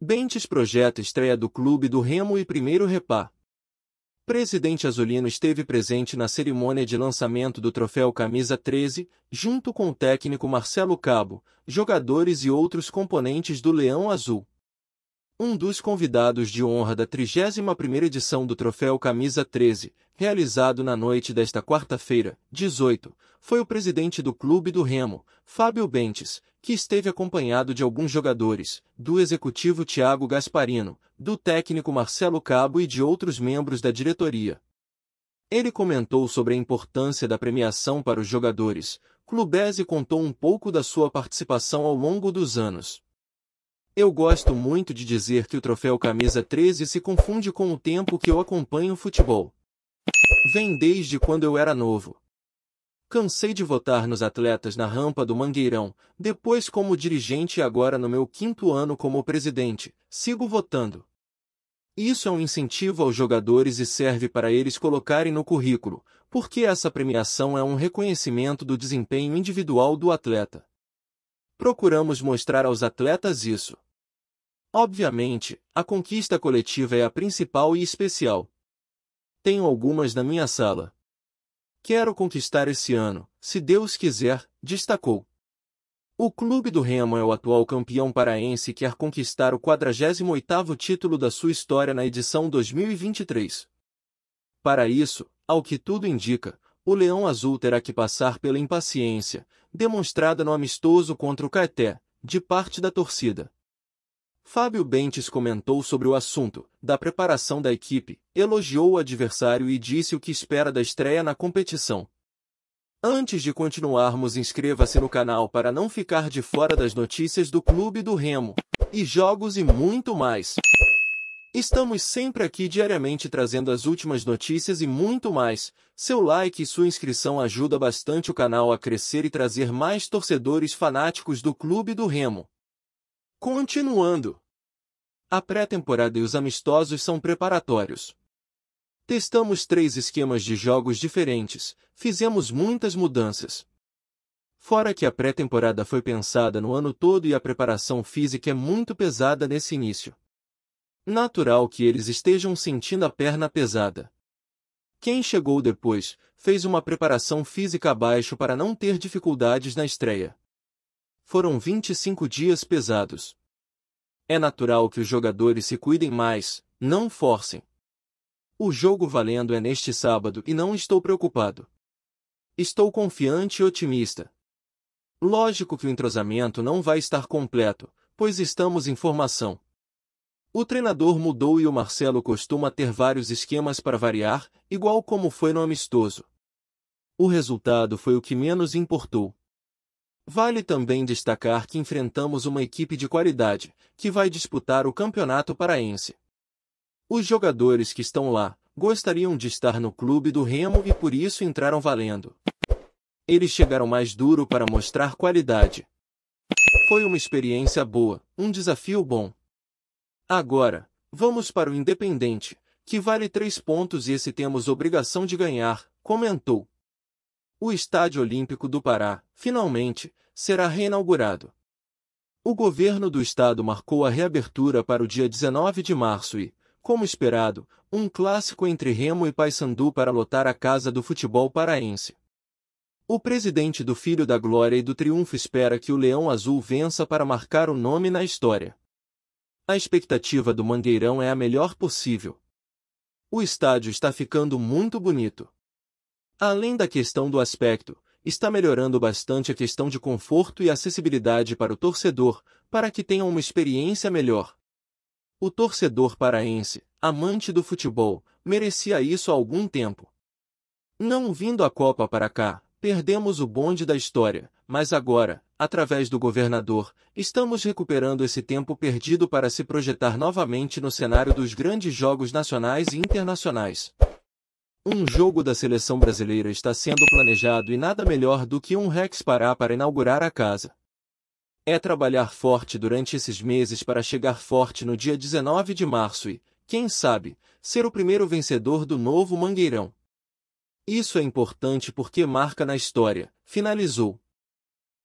Bentes projeta estreia do Clube do Remo e primeiro repá. Presidente Azulino esteve presente na cerimônia de lançamento do troféu Camisa 13, junto com o técnico Marcelo Cabo, jogadores e outros componentes do Leão Azul. Um dos convidados de honra da 31ª edição do troféu Camisa 13, realizado na noite desta quarta-feira, 18, foi o presidente do Clube do Remo, Fábio Bentes, que esteve acompanhado de alguns jogadores, do executivo Tiago Gasparino, do técnico Marcelo Cabo e de outros membros da diretoria. Ele comentou sobre a importância da premiação para os jogadores, Clubese contou um pouco da sua participação ao longo dos anos. Eu gosto muito de dizer que o troféu Camisa 13 se confunde com o tempo que eu acompanho o futebol. Vem desde quando eu era novo. Cansei de votar nos atletas na rampa do Mangueirão, depois como dirigente e agora no meu quinto ano como presidente, sigo votando. Isso é um incentivo aos jogadores e serve para eles colocarem no currículo, porque essa premiação é um reconhecimento do desempenho individual do atleta. Procuramos mostrar aos atletas isso. Obviamente, a conquista coletiva é a principal e especial. Tenho algumas na minha sala. Quero conquistar esse ano, se Deus quiser, destacou. O clube do Remo é o atual campeão paraense e quer conquistar o 48º título da sua história na edição 2023. Para isso, ao que tudo indica, o Leão Azul terá que passar pela impaciência, demonstrada no amistoso contra o Caeté, de parte da torcida. Fábio Bentes comentou sobre o assunto, da preparação da equipe, elogiou o adversário e disse o que espera da estreia na competição. Antes de continuarmos, inscreva-se no canal para não ficar de fora das notícias do Clube do Remo, e jogos e muito mais. Estamos sempre aqui diariamente trazendo as últimas notícias e muito mais. Seu like e sua inscrição ajuda bastante o canal a crescer e trazer mais torcedores fanáticos do Clube do Remo. Continuando. A pré-temporada e os amistosos são preparatórios. Testamos três esquemas de jogos diferentes, fizemos muitas mudanças. Fora que a pré-temporada foi pensada no ano todo e a preparação física é muito pesada nesse início. Natural que eles estejam sentindo a perna pesada. Quem chegou depois fez uma preparação física abaixo para não ter dificuldades na estreia. Foram 25 dias pesados. É natural que os jogadores se cuidem mais, não forcem. O jogo valendo é neste sábado e não estou preocupado. Estou confiante e otimista. Lógico que o entrosamento não vai estar completo, pois estamos em formação. O treinador mudou e o Marcelo costuma ter vários esquemas para variar, igual como foi no amistoso. O resultado foi o que menos importou. Vale também destacar que enfrentamos uma equipe de qualidade, que vai disputar o Campeonato Paraense. Os jogadores que estão lá gostariam de estar no clube do Remo e por isso entraram valendo. Eles chegaram mais duro para mostrar qualidade. Foi uma experiência boa, um desafio bom. Agora, vamos para o Independente, que vale três pontos e esse temos obrigação de ganhar, comentou o Estádio Olímpico do Pará, finalmente, será reinaugurado. O governo do estado marcou a reabertura para o dia 19 de março e, como esperado, um clássico entre Remo e Paysandu para lotar a casa do futebol paraense. O presidente do Filho da Glória e do Triunfo espera que o Leão Azul vença para marcar o nome na história. A expectativa do Mangueirão é a melhor possível. O estádio está ficando muito bonito. Além da questão do aspecto, está melhorando bastante a questão de conforto e acessibilidade para o torcedor, para que tenha uma experiência melhor. O torcedor paraense, amante do futebol, merecia isso há algum tempo. Não vindo a Copa para cá, perdemos o bonde da história, mas agora, através do governador, estamos recuperando esse tempo perdido para se projetar novamente no cenário dos grandes jogos nacionais e internacionais. Um jogo da seleção brasileira está sendo planejado e nada melhor do que um Rex Pará para inaugurar a casa. É trabalhar forte durante esses meses para chegar forte no dia 19 de março e, quem sabe, ser o primeiro vencedor do novo Mangueirão. Isso é importante porque marca na história, finalizou.